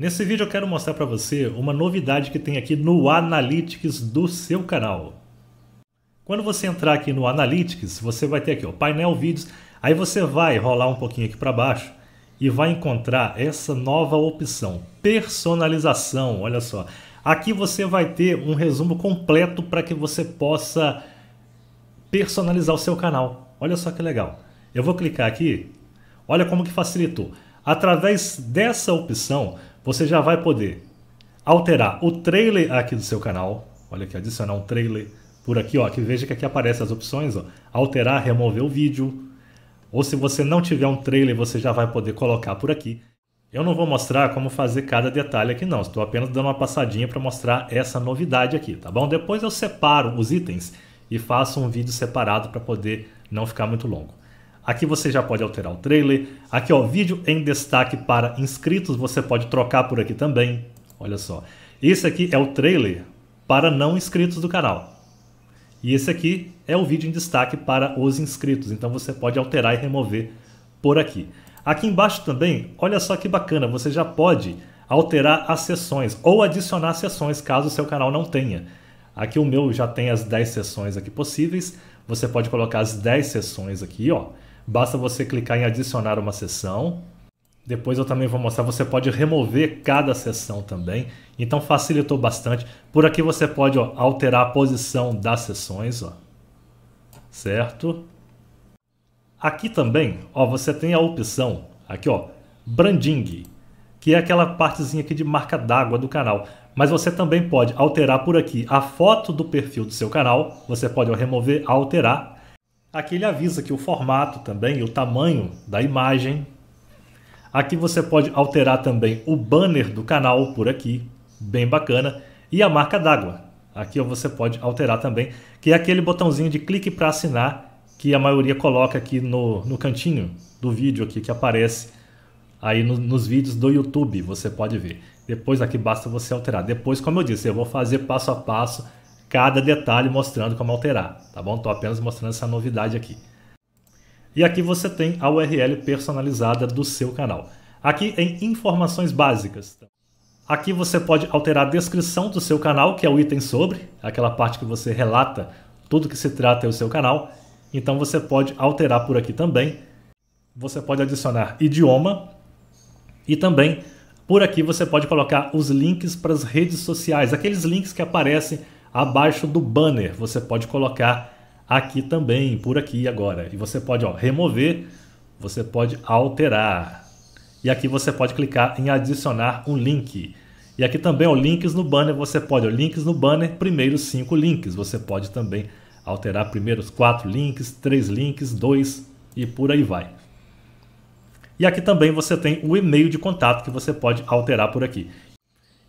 Nesse vídeo eu quero mostrar para você uma novidade que tem aqui no Analytics do seu canal. Quando você entrar aqui no Analytics, você vai ter aqui o painel vídeos, aí você vai rolar um pouquinho aqui para baixo e vai encontrar essa nova opção, personalização, olha só. Aqui você vai ter um resumo completo para que você possa personalizar o seu canal. Olha só que legal. Eu vou clicar aqui, olha como que facilitou. Através dessa opção, você já vai poder alterar o trailer aqui do seu canal. Olha aqui, adicionar um trailer por aqui, ó. Que veja que aqui aparecem as opções, ó. Alterar, remover o vídeo. Ou se você não tiver um trailer, você já vai poder colocar por aqui. Eu não vou mostrar como fazer cada detalhe aqui não, estou apenas dando uma passadinha para mostrar essa novidade aqui, tá bom? Depois eu separo os itens e faço um vídeo separado para poder não ficar muito longo. Aqui você já pode alterar o trailer. Aqui, ó, vídeo em destaque para inscritos, você pode trocar por aqui também. Olha só. Esse aqui é o trailer para não inscritos do canal. E esse aqui é o vídeo em destaque para os inscritos, então você pode alterar e remover por aqui. Aqui embaixo também, olha só que bacana, você já pode alterar as sessões ou adicionar sessões caso o seu canal não tenha. Aqui o meu já tem as 10 sessões aqui possíveis, você pode colocar as 10 sessões aqui, ó. Basta você clicar em adicionar uma sessão. Depois eu também vou mostrar, você pode remover cada sessão também. Então facilitou bastante. Por aqui você pode ó, alterar a posição das sessões, ó. certo? Aqui também, ó, você tem a opção, aqui ó, branding, que é aquela partezinha aqui de marca d'água do canal. Mas você também pode alterar por aqui a foto do perfil do seu canal, você pode ó, remover, alterar, Aqui ele avisa que o formato também e o tamanho da imagem. Aqui você pode alterar também o banner do canal por aqui, bem bacana, e a marca d'água. Aqui você pode alterar também, que é aquele botãozinho de clique para assinar que a maioria coloca aqui no, no cantinho do vídeo aqui que aparece aí no, nos vídeos do YouTube, você pode ver. Depois aqui basta você alterar. Depois, como eu disse, eu vou fazer passo a passo cada detalhe mostrando como alterar, tá bom? Estou apenas mostrando essa novidade aqui. E aqui você tem a URL personalizada do seu canal. Aqui em informações básicas. Aqui você pode alterar a descrição do seu canal, que é o item sobre, aquela parte que você relata tudo que se trata é o seu canal. Então você pode alterar por aqui também. Você pode adicionar idioma e também por aqui você pode colocar os links para as redes sociais, aqueles links que aparecem abaixo do banner. Você pode colocar aqui também, por aqui agora. E você pode ó, remover, você pode alterar. E aqui você pode clicar em adicionar um link. E aqui também, ó, links no banner, você pode, ó, links no banner, primeiros cinco links. Você pode também alterar primeiros quatro links, três links, dois e por aí vai. E aqui também você tem o e-mail de contato que você pode alterar por aqui.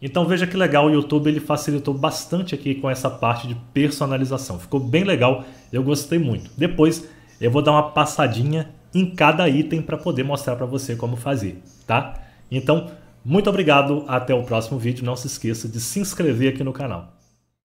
Então veja que legal, o YouTube ele facilitou bastante aqui com essa parte de personalização. Ficou bem legal, eu gostei muito. Depois eu vou dar uma passadinha em cada item para poder mostrar para você como fazer, tá? Então, muito obrigado, até o próximo vídeo. Não se esqueça de se inscrever aqui no canal.